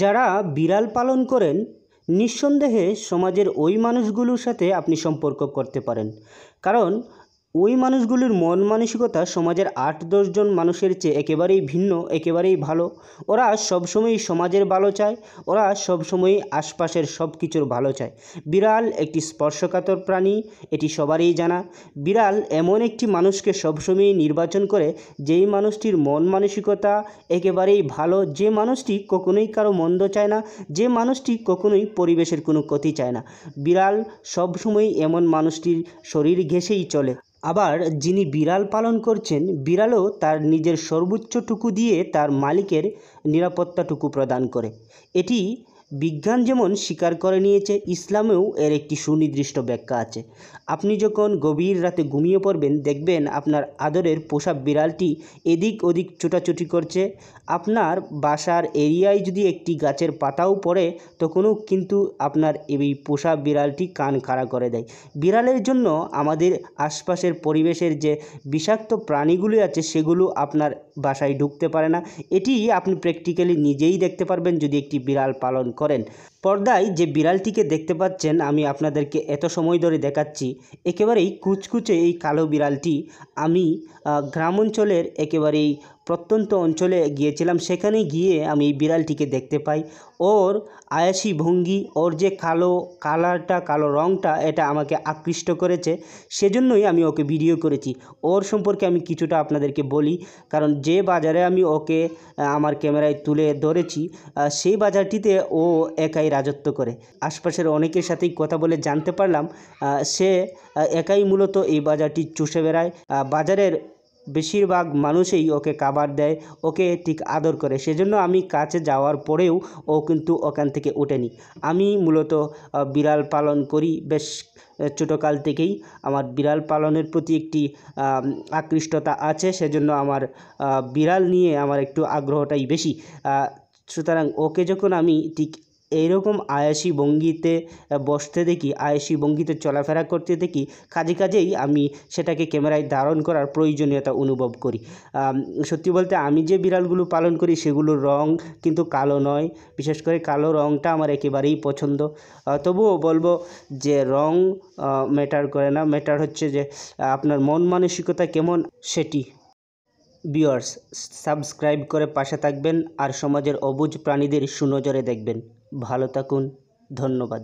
যারা বিড়াল পালন করেন নিঃসন্দেহে সমাজের ওই মানুষগুলোর সাথে আপনি সম্পর্ক করতে পারেন কারণ ওই মানুষগুলির মন মানসিকতা সমাজের আট দশজন মানুষের চেয়ে একেবারেই ভিন্ন একেবারেই ভালো ওরা সবসময়ই সমাজের ভালো চায় ওরা সবসময়ই আশপাশের সব কিছুর ভালো চায় বিড়াল একটি স্পর্শকাতর প্রাণী এটি সবারই জানা বিড়াল এমন একটি মানুষকে সবসময়ই নির্বাচন করে যেই মানুষটির মন মানসিকতা একেবারেই ভালো যে মানুষটি কখনোই কারো মন্দ চায় না যে মানুষটি কখনোই পরিবেশের কোনো ক্ষতি চায় না বিড়াল সবসময়ই এমন মানুষটির শরীর ঘেঁষেই চলে আবার যিনি বিড়াল পালন করছেন বিড়ালও তার নিজের সর্বোচ্চটুকু দিয়ে তার মালিকের নিরাপত্তাটুকু প্রদান করে এটি বিজ্ঞান যেমন স্বীকার করে নিয়েছে ইসলামেও এর একটি সুনির্দিষ্ট ব্যাখ্যা আছে আপনি যখন গভীর রাতে ঘুমিয়ে পড়বেন দেখবেন আপনার আদরের পোষা বিড়ালটি এদিক ওদিক ছোটাছুটি করছে আপনার বাসার এরিয়ায় যদি একটি গাছের পাতাও পড়ে তখনও কিন্তু আপনার এই পোষা বিড়ালটি কান খাড়া করে দেয় বিড়ালের জন্য আমাদের আশপাশের পরিবেশের যে বিষাক্ত প্রাণীগুলি আছে সেগুলো আপনার বাসায় ঢুকতে পারে না এটি আপনি প্র্যাকটিক্যালি নিজেই দেখতে পারবেন যদি একটি বিড়াল পালন করেন পর্দায় যে বিড়ালটিকে দেখতে পাচ্ছেন আমি আপনাদেরকে এত সময় ধরে দেখাচ্ছি একেবারেই কুচকুচে এই কালো বিড়ালটি আমি গ্রাম অঞ্চলের একেবারেই প্রত্যন্ত অঞ্চলে গিয়েছিলাম সেখানে গিয়ে আমি এই বিড়ালটিকে দেখতে পাই ওর আয়াসি ভঙ্গি ওর যে কালো কালারটা কালো রঙটা এটা আমাকে আকৃষ্ট করেছে সেজন্যই আমি ওকে ভিডিও করেছি ওর সম্পর্কে আমি কিছুটা আপনাদেরকে বলি কারণ যে বাজারে আমি ওকে আমার ক্যামেরায় তুলে ধরেছি সেই বাজারটিতে ও একাই রাজত্ব করে আশপাশের অনেকের সাথেই কথা বলে জানতে পারলাম সে একাই মূলত এই বাজারটি চুষে বেড়ায় বাজারের বেশিরভাগ মানুষই ওকে খাবার দেয় ওকে ঠিক আদর করে সেজন্য আমি কাছে যাওয়ার পরেও ও কিন্তু ওখান থেকে ওঠেনি আমি মূলত বিড়াল পালন করি বেশ ছোটোকাল থেকেই আমার বিড়াল পালনের প্রতি একটি আকৃষ্টতা আছে সেজন্য আমার বিড়াল নিয়ে আমার একটু আগ্রহটাই বেশি সুতরাং ওকে যখন আমি ঠিক এইরকম আয়াসি ভঙ্গিতে বসতে দেখি আয়াসি ভঙ্গিতে চলাফেরা করতে দেখি কাজে কাজেই আমি সেটাকে ক্যামেরায় ধারণ করার প্রয়োজনীয়তা অনুভব করি সত্যি বলতে আমি যে বিড়ালগুলো পালন করি সেগুলোর রং কিন্তু কালো নয় বিশেষ করে কালো রংটা আমার একেবারেই পছন্দ তবুও বলবো যে রং ম্যাটার করে না ম্যাটার হচ্ছে যে আপনার মন মানসিকতা কেমন সেটি ভিউয়ার্স সাবস্ক্রাইব করে পাশে থাকবেন আর সমাজের অবুজ প্রাণীদের সুনজরে দেখবেন ভালো থাকুন ধন্যবাদ